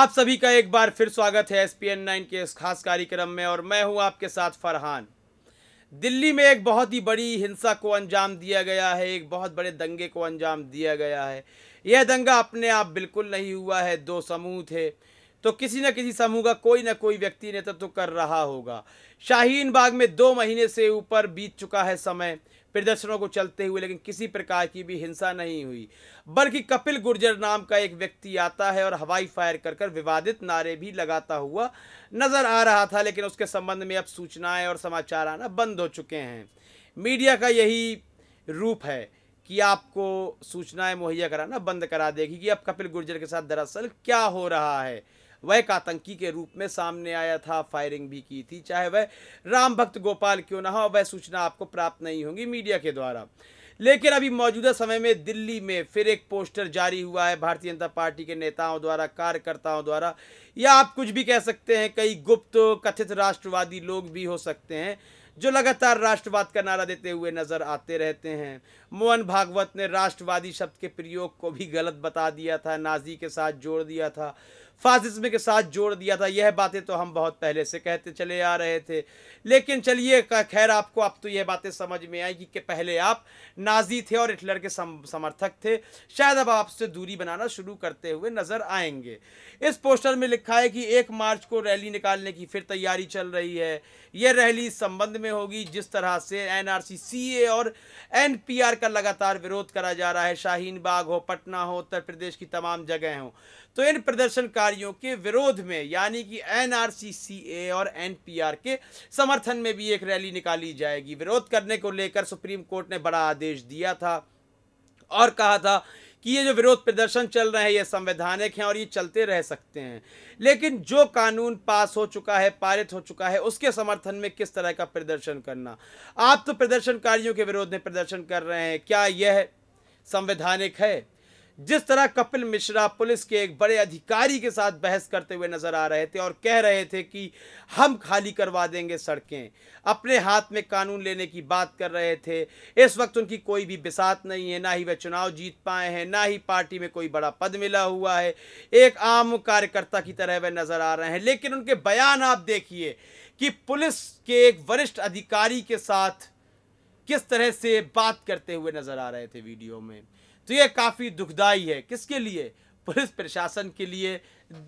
आप सभी का एक बार फिर स्वागत है एस पी एन नाइन के इस खास कार्यक्रम में और मैं हूं आपके साथ फरहान दिल्ली में एक बहुत ही बड़ी हिंसा को अंजाम दिया गया है एक बहुत बड़े दंगे को अंजाम दिया गया है यह दंगा अपने आप बिल्कुल नहीं हुआ है दो समूह थे तो किसी न किसी समूह का कोई ना कोई व्यक्ति नेतृत्व तो कर रहा होगा शाहीन बाग में दो महीने से ऊपर बीत चुका है समय प्रदर्शनों को चलते हुए लेकिन किसी प्रकार की भी हिंसा नहीं हुई बल्कि कपिल गुर्जर नाम का एक व्यक्ति आता है और हवाई फायर कर कर विवादित नारे भी लगाता हुआ नज़र आ रहा था लेकिन उसके संबंध में अब सूचनाएं और समाचार आना बंद हो चुके हैं मीडिया का यही रूप है कि आपको सूचनाएं मुहैया कराना बंद करा देगी कि अब कपिल गुर्जर के साथ दरअसल क्या हो रहा है वह एक आतंकी के रूप में सामने आया था फायरिंग भी की थी चाहे वह राम भक्त गोपाल क्यों ना हो वह सूचना आपको प्राप्त नहीं होगी मीडिया के द्वारा लेकिन अभी मौजूदा समय में दिल्ली में फिर एक पोस्टर जारी हुआ है भारतीय जनता पार्टी के नेताओं द्वारा कार्यकर्ताओं द्वारा या आप कुछ भी कह सकते हैं कई गुप्त कथित राष्ट्रवादी लोग भी हो सकते हैं जो लगातार राष्ट्रवाद का नारा देते हुए नजर आते रहते हैं मोहन भागवत ने राष्ट्रवादी शब्द के प्रयोग को भी गलत बता दिया था नाजी के साथ जोड़ दिया था फासिज्म के साथ जोड़ दिया था यह बातें तो हम बहुत पहले से कहते चले आ रहे थे लेकिन चलिए खैर आपको अब तो यह बातें समझ में आएगी कि पहले आप नाजी थे और हिटलर के सम, समर्थक थे शायद अब आपसे दूरी बनाना शुरू करते हुए नजर आएंगे इस पोस्टर में लिखा है कि एक मार्च को रैली निकालने की फिर तैयारी चल रही है यह रैली संबंध में होगी जिस तरह से एनआरसी सीए और एनपीआर का लगातार विरोध करा जा रहा है शाहीन बाग हो पटना हो उत्तर प्रदेश की तमाम जगह हो तो इन प्रदर्शनकारियों के विरोध में यानी कि एनआरसी सीए और एनपीआर के समर्थन में भी एक रैली निकाली जाएगी विरोध करने को लेकर सुप्रीम कोर्ट ने बड़ा आदेश दिया था और कहा था कि ये जो विरोध प्रदर्शन चल रहे हैं ये संवैधानिक हैं और ये चलते रह सकते हैं लेकिन जो कानून पास हो चुका है पारित हो चुका है उसके समर्थन में किस तरह का प्रदर्शन करना आप तो प्रदर्शनकारियों के विरोध में प्रदर्शन कर रहे हैं क्या यह संवैधानिक है जिस तरह कपिल मिश्रा पुलिस के एक बड़े अधिकारी के साथ बहस करते हुए नज़र आ रहे थे और कह रहे थे कि हम खाली करवा देंगे सड़कें अपने हाथ में कानून लेने की बात कर रहे थे इस वक्त उनकी कोई भी बिसात नहीं है ना ही वे चुनाव जीत पाए हैं ना ही पार्टी में कोई बड़ा पद मिला हुआ है एक आम कार्यकर्ता की तरह वह नज़र आ रहे हैं लेकिन उनके बयान आप देखिए कि पुलिस के एक वरिष्ठ अधिकारी के साथ किस तरह से बात करते हुए नज़र आ रहे थे वीडियो में तो ये काफ़ी दुखदाई है किसके लिए पुलिस प्रशासन के लिए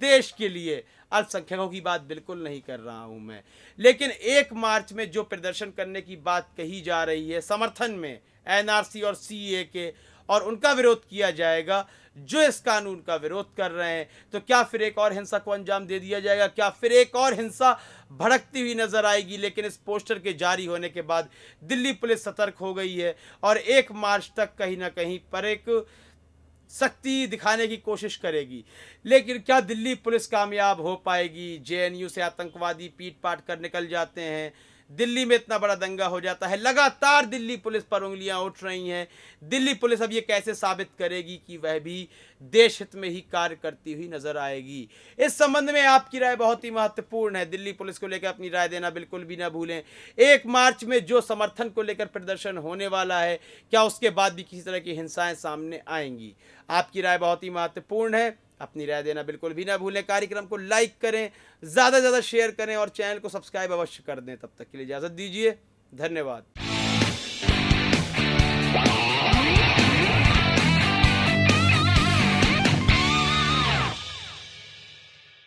देश के लिए अल्पसंख्यकों की बात बिल्कुल नहीं कर रहा हूं मैं लेकिन एक मार्च में जो प्रदर्शन करने की बात कही जा रही है समर्थन में एनआरसी और सीए के और उनका विरोध किया जाएगा जो इस कानून का विरोध कर रहे हैं तो क्या फिर एक और हिंसा को अंजाम दे दिया जाएगा क्या फिर एक और हिंसा भड़कती हुई नजर आएगी लेकिन इस पोस्टर के जारी होने के बाद दिल्ली पुलिस सतर्क हो गई है और एक मार्च तक कहीं ना कहीं पर एक सख्ती दिखाने की कोशिश करेगी लेकिन क्या दिल्ली पुलिस कामयाब हो पाएगी जेएनयू से आतंकवादी पीट पाट कर निकल जाते हैं दिल्ली में इतना बड़ा दंगा हो जाता है लगातार दिल्ली पुलिस पर उंगलियां उठ रही हैं दिल्ली पुलिस अब ये कैसे साबित करेगी कि वह भी देश हित में ही कार्य करती हुई नजर आएगी इस संबंध में आपकी राय बहुत ही महत्वपूर्ण है दिल्ली पुलिस को लेकर अपनी राय देना बिल्कुल भी ना भूलें एक मार्च में जो समर्थन को लेकर प्रदर्शन होने वाला है क्या उसके बाद भी किसी तरह की हिंसाएं सामने आएंगी आपकी राय बहुत ही महत्वपूर्ण है अपनी राय देना बिल्कुल भी ना भूलें कार्यक्रम को लाइक करें ज़्यादा से ज़्यादा शेयर करें और चैनल को सब्सक्राइब अवश्य कर दें तब तक के लिए इजाज़त दीजिए धन्यवाद